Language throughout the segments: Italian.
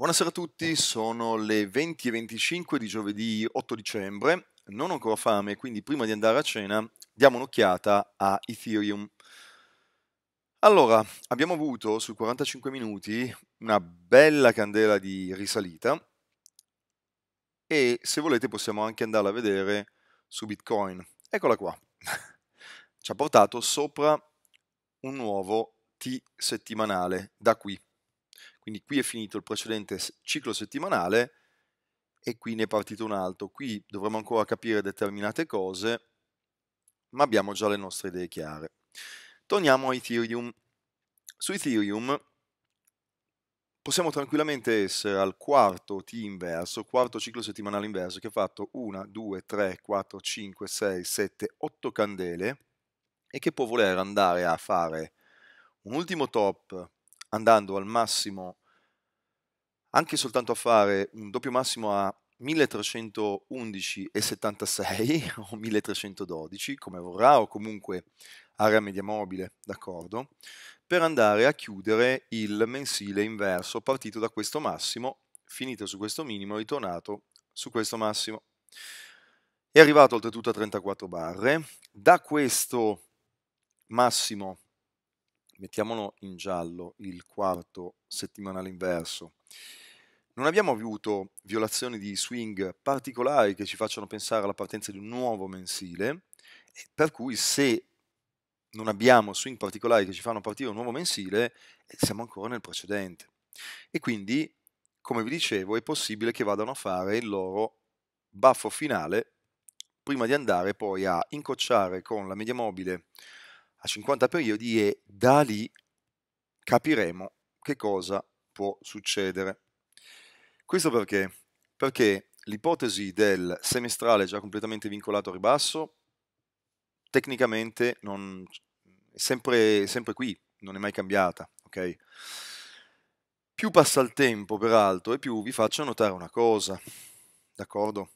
Buonasera a tutti, sono le 20.25 di giovedì 8 dicembre, non ho ancora fame, quindi prima di andare a cena diamo un'occhiata a Ethereum. Allora, abbiamo avuto su 45 minuti una bella candela di risalita e se volete possiamo anche andarla a vedere su Bitcoin. Eccola qua, ci ha portato sopra un nuovo T settimanale, da qui. Quindi qui è finito il precedente ciclo settimanale e qui ne è partito un altro. Qui dovremo ancora capire determinate cose, ma abbiamo già le nostre idee chiare. Torniamo a Ethereum. Su Ethereum possiamo tranquillamente essere al quarto T inverso, quarto ciclo settimanale inverso, che ha fatto 1, 2, 3, 4, 5, 6, 7, 8 candele e che può voler andare a fare un ultimo top andando al massimo, anche soltanto a fare un doppio massimo a 1311,76 o 1312, come vorrà, o comunque area media mobile, d'accordo, per andare a chiudere il mensile inverso partito da questo massimo, finito su questo minimo, ritornato su questo massimo. È arrivato oltretutto a 34 barre, da questo massimo mettiamolo in giallo, il quarto settimanale inverso, non abbiamo avuto violazioni di swing particolari che ci facciano pensare alla partenza di un nuovo mensile, per cui se non abbiamo swing particolari che ci fanno partire un nuovo mensile, eh, siamo ancora nel precedente. E quindi, come vi dicevo, è possibile che vadano a fare il loro baffo finale prima di andare poi a incocciare con la media mobile a 50 periodi e da lì capiremo che cosa può succedere. Questo perché? Perché l'ipotesi del semestrale già completamente vincolato a ribasso tecnicamente non, è sempre, sempre qui, non è mai cambiata. Okay? Più passa il tempo, peraltro, e più vi faccio notare una cosa, d'accordo?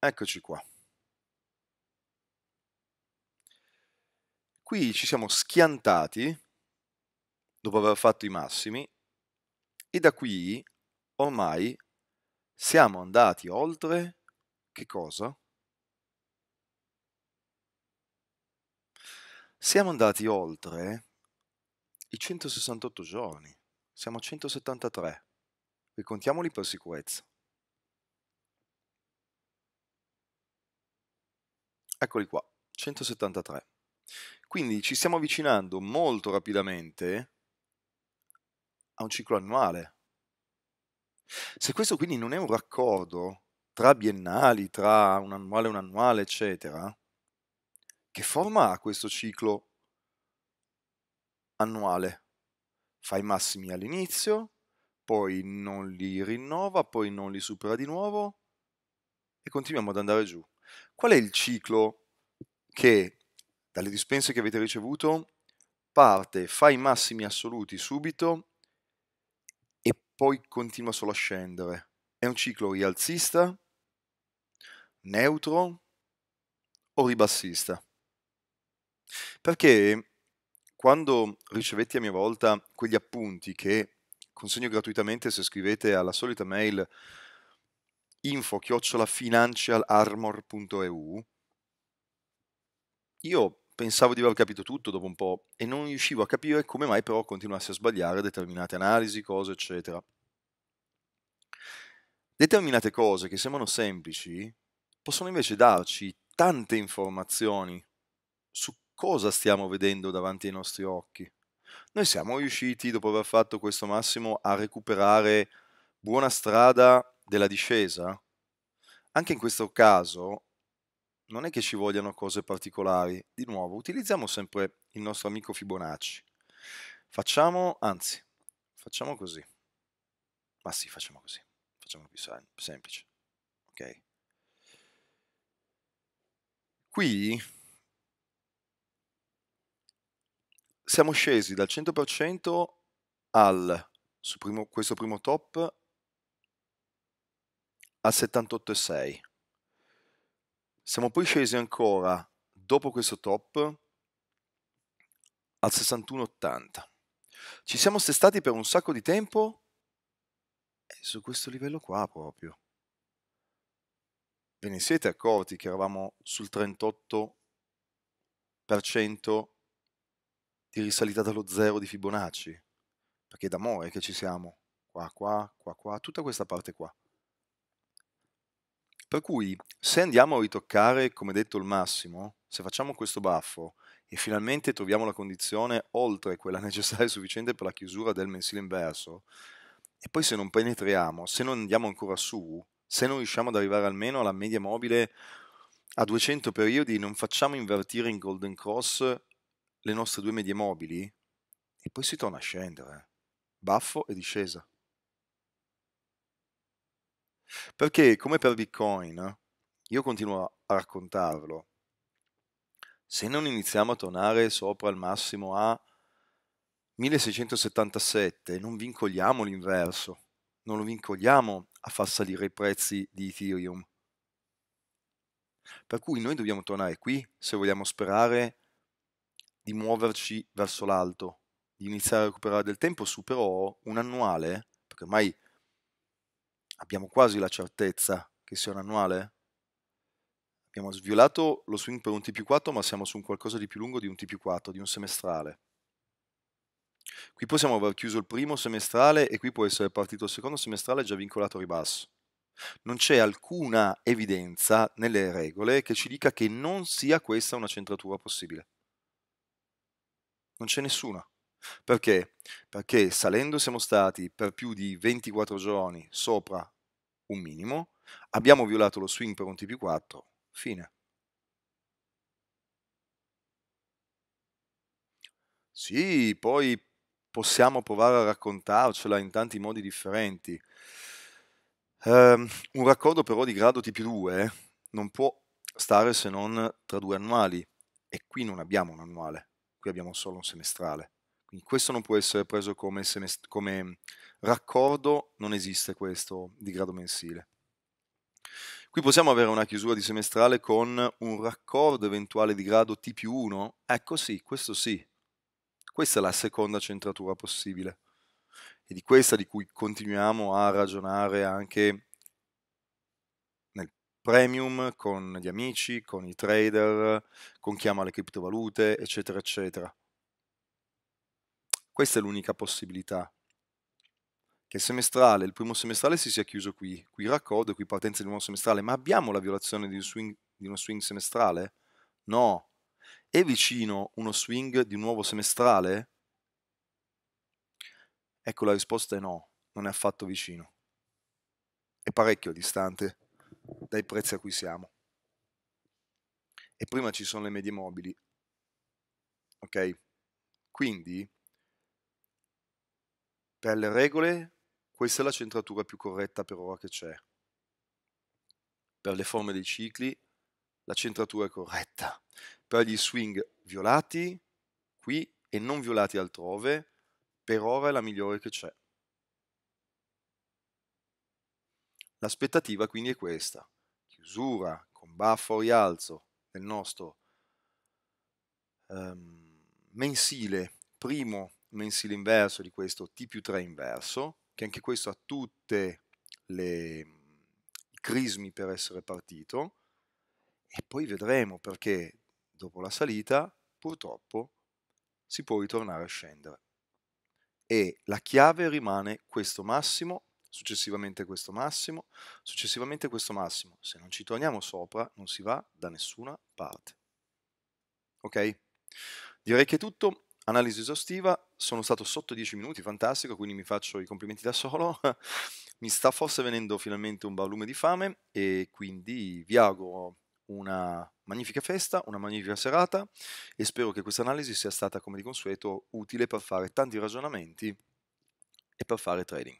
Eccoci qua. Qui ci siamo schiantati dopo aver fatto i massimi e da qui ormai siamo andati oltre che cosa? Siamo andati oltre i 168 giorni, siamo a 173, ricontiamoli per sicurezza. Eccoli qua, 173. Quindi ci stiamo avvicinando molto rapidamente a un ciclo annuale. Se questo quindi non è un raccordo tra biennali, tra un annuale e un annuale, eccetera, che forma ha questo ciclo annuale? Fa i massimi all'inizio, poi non li rinnova, poi non li supera di nuovo, e continuiamo ad andare giù. Qual è il ciclo che dalle dispense che avete ricevuto parte, fa i massimi assoluti subito e poi continua solo a scendere? È un ciclo rialzista, neutro o ribassista? Perché quando ricevetti a mia volta quegli appunti che consegno gratuitamente se scrivete alla solita mail info financialarmoreu io pensavo di aver capito tutto dopo un po' e non riuscivo a capire come mai però continuassi a sbagliare determinate analisi, cose, eccetera. Determinate cose che sembrano semplici possono invece darci tante informazioni su cosa stiamo vedendo davanti ai nostri occhi. Noi siamo riusciti, dopo aver fatto questo massimo, a recuperare buona strada della discesa, anche in questo caso non è che ci vogliano cose particolari. Di nuovo, utilizziamo sempre il nostro amico Fibonacci. Facciamo, anzi, facciamo così. Ma sì, facciamo così. Facciamo più semplice. Ok. Qui siamo scesi dal 100% al, su primo, questo primo top al 78,6. Siamo poi scesi ancora dopo questo top al 61,80. Ci siamo stestati per un sacco di tempo e su questo livello qua proprio. Ve ne siete accorti che eravamo sul 38% di risalita dallo zero di Fibonacci? Perché d'amore che ci siamo. Qua, qua, qua, qua, tutta questa parte qua. Per cui se andiamo a ritoccare, come detto, il massimo, se facciamo questo baffo e finalmente troviamo la condizione oltre quella necessaria e sufficiente per la chiusura del mensile inverso, e poi se non penetriamo, se non andiamo ancora su, se non riusciamo ad arrivare almeno alla media mobile a 200 periodi, non facciamo invertire in Golden Cross le nostre due medie mobili, e poi si torna a scendere. Baffo e discesa. Perché come per Bitcoin, io continuo a raccontarlo, se non iniziamo a tornare sopra al massimo a 1677, non vincoliamo l'inverso, non lo vincoliamo a far salire i prezzi di Ethereum. Per cui noi dobbiamo tornare qui se vogliamo sperare di muoverci verso l'alto, di iniziare a recuperare del tempo su però un annuale, perché ormai abbiamo quasi la certezza che sia un annuale. Abbiamo sviolato lo swing per un T più 4, ma siamo su un qualcosa di più lungo di un T più 4, di un semestrale. Qui possiamo aver chiuso il primo semestrale e qui può essere partito il secondo semestrale già vincolato a ribasso. Non c'è alcuna evidenza nelle regole che ci dica che non sia questa una centratura possibile. Non c'è nessuna. Perché? Perché salendo siamo stati per più di 24 giorni sopra un minimo, abbiamo violato lo swing per un TP 4, fine. Sì, poi possiamo provare a raccontarcela in tanti modi differenti. Um, un raccordo però di grado TP2 eh, non può stare se non tra due annuali e qui non abbiamo un annuale, qui abbiamo solo un semestrale. Quindi questo non può essere preso come, come mhmm, raccordo, non esiste questo di grado mensile. Qui possiamo avere una chiusura di semestrale con un raccordo eventuale di grado T più 1? Ecco sì, questo sì. Questa è la seconda centratura possibile. E di questa di cui continuiamo a ragionare anche nel premium, con gli amici, con i trader, con chi ama le criptovalute, eccetera, eccetera. Questa è l'unica possibilità. Che il semestrale, il primo semestrale si sia chiuso qui, qui raccordo, qui partenza di nuovo semestrale, ma abbiamo la violazione di, un swing, di uno swing semestrale? No. È vicino uno swing di un nuovo semestrale? Ecco, la risposta è no, non è affatto vicino. È parecchio distante dai prezzi a cui siamo. E prima ci sono le medie mobili. Ok? Quindi per le regole, questa è la centratura più corretta per ora che c'è. Per le forme dei cicli, la centratura è corretta. Per gli swing violati, qui e non violati altrove, per ora è la migliore che c'è. L'aspettativa quindi è questa. Chiusura con baffo a rialzo nel nostro um, mensile primo mensile inverso di questo T più 3 inverso, che anche questo ha tutte le i crismi per essere partito, e poi vedremo perché dopo la salita purtroppo si può ritornare a scendere. E la chiave rimane questo massimo, successivamente questo massimo, successivamente questo massimo. Se non ci torniamo sopra non si va da nessuna parte. Ok? Direi che è tutto, analisi esaustiva, sono stato sotto 10 minuti, fantastico, quindi mi faccio i complimenti da solo. mi sta forse venendo finalmente un volume di fame e quindi vi auguro una magnifica festa, una magnifica serata e spero che questa analisi sia stata come di consueto utile per fare tanti ragionamenti e per fare trading.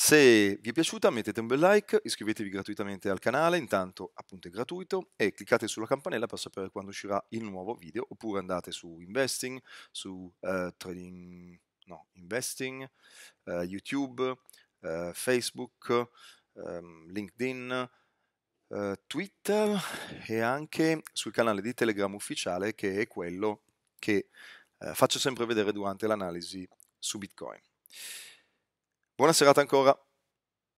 Se vi è piaciuta mettete un bel like, iscrivetevi gratuitamente al canale, intanto appunto è gratuito, e cliccate sulla campanella per sapere quando uscirà il nuovo video, oppure andate su Investing, su uh, Trading, no, Investing, uh, YouTube, uh, Facebook, um, LinkedIn, Twitter e anche sul canale di Telegram ufficiale che è quello che faccio sempre vedere durante l'analisi su Bitcoin. Buona serata ancora.